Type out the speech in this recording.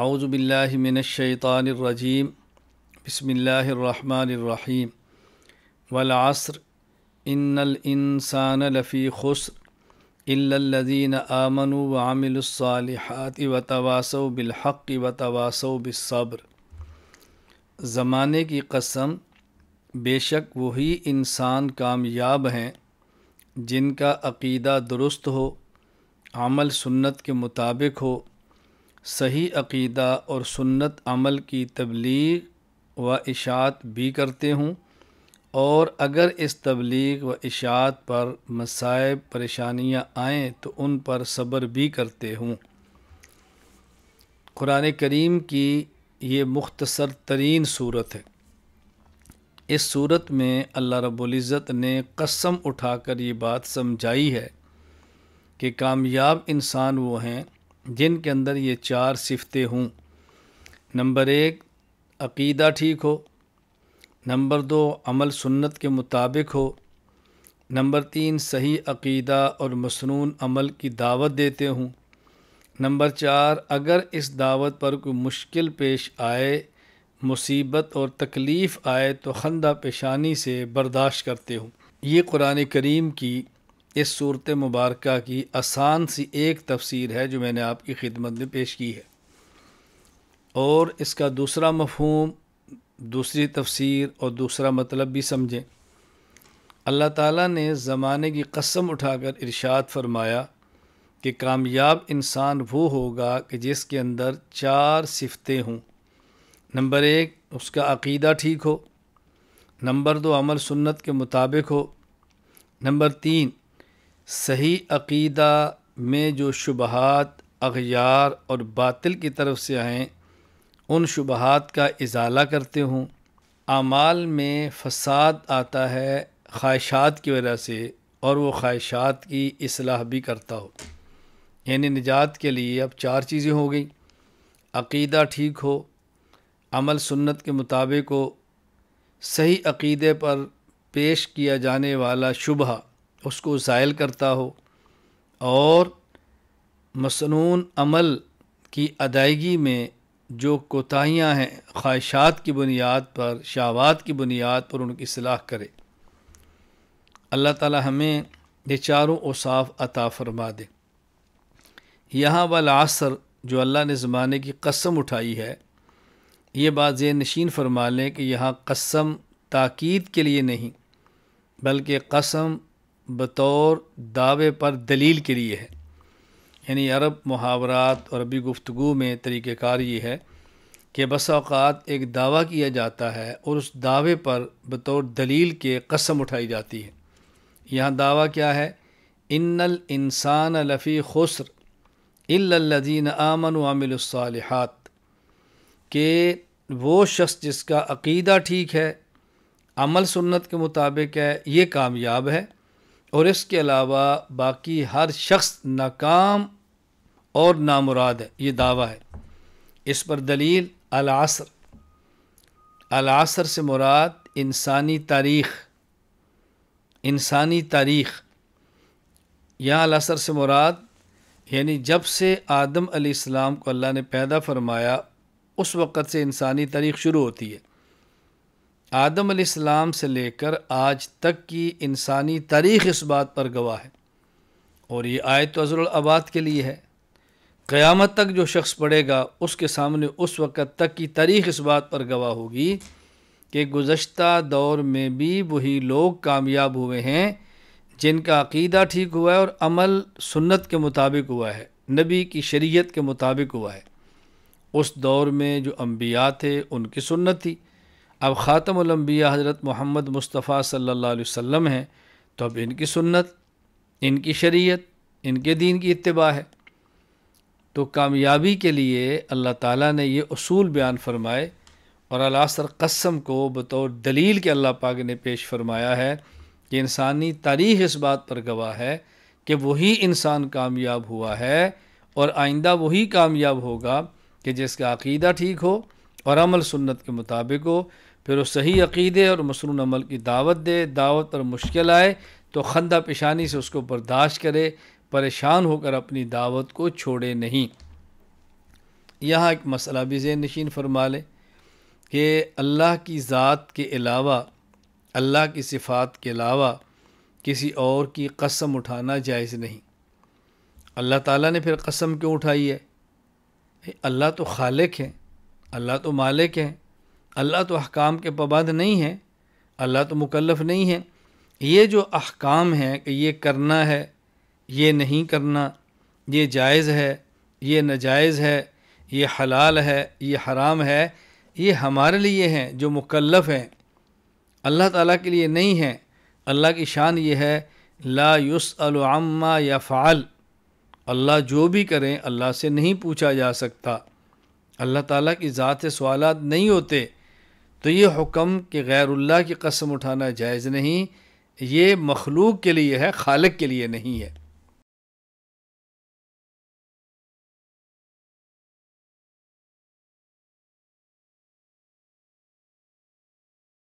اعوذ باللہ من الشیطان الرجیم بسم اللہ الرحمن الرحیم والعصر ان الانسان لفی خسر الذین آمنوا وعملوا الصالحات وتواسوا بالحق وتواسوا بالصبر زمانے کی قسم بے شک وہی انسان کامیاب ہیں جن کا عقیدہ درست ہو عمل سنت کے مطابق ہو صحیح عقیدہ اور سنت عمل کی تبلیغ و اشاعت بھی کرتے ہوں اور اگر اس تبلیغ و اشاعت پر مصائب پریشانیاں آئیں تو ان پر صبر بھی کرتے ہوں قرآن کریم کی یہ مختصر ترین صورت ہے اس صورت میں اللہ رب العزت نے قسم اٹھا کر یہ بات سمجھائی ہے کہ کامیاب انسان وہ ہیں جن کے اندر یہ چار صفتیں ہوں نمبر ایک عقیدہ ٹھیک ہو نمبر دو عمل سنت کے مطابق ہو نمبر تین صحیح عقیدہ اور مصنون عمل کی دعوت دیتے ہوں نمبر چار اگر اس دعوت پر کوئی مشکل پیش آئے مصیبت اور تکلیف آئے تو خندہ پیشانی سے برداشت کرتے ہوں یہ قرآن کریم کی اس صورت مبارکہ کی آسان سی ایک تفسیر ہے جو میں نے آپ کی خدمت میں پیش کی ہے اور اس کا دوسرا مفہوم دوسری تفسیر اور دوسرا مطلب بھی سمجھیں اللہ تعالیٰ نے زمانے کی قسم اٹھا کر ارشاد فرمایا کہ کامیاب انسان وہ ہوگا کہ جس کے اندر چار صفتیں ہوں نمبر ایک اس کا عقیدہ ٹھیک ہو نمبر دو عمل سنت کے مطابق ہو نمبر تین صحیح عقیدہ میں جو شبہات اغیار اور باطل کی طرف سے آئیں ان شبہات کا ازالہ کرتے ہوں اعمال میں فساد آتا ہے خواہشات کی وجہ سے اور وہ خواہشات کی اصلاح بھی کرتا ہو یعنی نجات کے لیے اب چار چیزیں ہو گئیں عقیدہ ٹھیک ہو عمل سنت کے مطابق ہو صحیح عقیدے پر پیش کیا جانے والا شبہ اس کو زائل کرتا ہو اور مصنون عمل کی ادائیگی میں جو کوتاہیاں ہیں خواہشات کی بنیاد پر شہوات کی بنیاد پر ان کی صلاح کرے اللہ تعالی ہمیں یہ چاروں اوصاف عطا فرما دے یہاں والا عصر جو اللہ نے زمانے کی قسم اٹھائی ہے یہ بات زیر نشین فرما لیں کہ یہاں قسم تاکید کے لیے نہیں بلکہ قسم بطور دعوے پر دلیل کے لیے ہے یعنی عرب محاورات اور عربی گفتگو میں طریقہ کار یہ ہے کہ بس اوقات ایک دعویٰ کیا جاتا ہے اور اس دعوے پر بطور دلیل کے قسم اٹھائی جاتی ہے یہاں دعویٰ کیا ہے ان الانسان لفی خسر الذین آمن و الصالحات کہ وہ شخص جس کا عقیدہ ٹھیک ہے عمل سنت کے مطابق ہے یہ کامیاب ہے اور اس کے علاوہ باقی ہر شخص ناکام اور نامراد ہے یہ دعویٰ ہے اس پر دلیل العصر العصر سے مراد انسانی تاریخ انسانی تاریخ یا العصر سے مراد یعنی جب سے آدم علیہ السلام کو اللہ نے پیدا فرمایا اس وقت سے انسانی تاریخ شروع ہوتی ہے آدم علیہ السلام سے لے کر آج تک کی انسانی تاریخ اس بات پر گواہ ہے اور یہ آیت تو عزر العباد کے لیے ہے قیامت تک جو شخص پڑے گا اس کے سامنے اس وقت تک کی تاریخ اس بات پر گواہ ہوگی کہ گزشتہ دور میں بھی وہی لوگ کامیاب ہوئے ہیں جن کا عقیدہ ٹھیک ہوا ہے اور عمل سنت کے مطابق ہوا ہے نبی کی شریعت کے مطابق ہوا ہے اس دور میں جو انبیاء تھے ان کی سنت تھی اب خاتم الانبیاء حضرت محمد مصطفیٰ صلی اللہ علیہ وسلم ہیں تو اب ان کی سنت ان کی شریعت ان کے دین کی اتباع ہے تو کامیابی کے لیے اللہ تعالیٰ نے یہ اصول بیان فرمائے اور الاثر قسم کو بطور دلیل کے اللہ پاک نے پیش فرمایا ہے کہ انسانی تاریخ اس بات پر گواہ ہے کہ وہی انسان کامیاب ہوا ہے اور آئندہ وہی کامیاب ہوگا کہ جس کا عقیدہ ٹھیک ہو اور عمل سنت کے مطابق ہو پھر وہ صحیح عقیدے اور مصنون عمل کی دعوت دے دعوت پر مشکل آئے تو خندہ پیشانی سے اس کو برداشت کرے پریشان ہو کر اپنی دعوت کو چھوڑے نہیں یہاں ایک مسئلہ بھی ذہن نشین فرما لے کہ اللہ کی ذات کے علاوہ اللہ کی صفات کے علاوہ کسی اور کی قسم اٹھانا جائز نہیں اللہ تعالیٰ نے پھر قسم کیوں اٹھائی ہے اللہ تو خالق ہیں اللہ تو مالک ہیں اللہ تو احکام کے پابند نہیں ہے اللہ تو مکلف نہیں ہے یہ جو احکام ہیں کہ یہ کرنا ہے یہ نہیں کرنا یہ جائز ہے یہ ناجائز ہے یہ حلال ہے یہ حرام ہے یہ ہمارے لیے ہیں جو مکلف ہیں اللہ تعالیٰ کے لیے نہیں ہیں اللہ کی شان یہ ہے لا یوس العما یا فعال اللہ جو بھی کریں اللہ سے نہیں پوچھا جا سکتا اللہ تعالیٰ کی ذات سوالات نہیں ہوتے تو یہ حکم کہ غیر اللہ کی قسم اٹھانا جائز نہیں یہ مخلوق کے لیے ہے خالق کے لیے نہیں ہے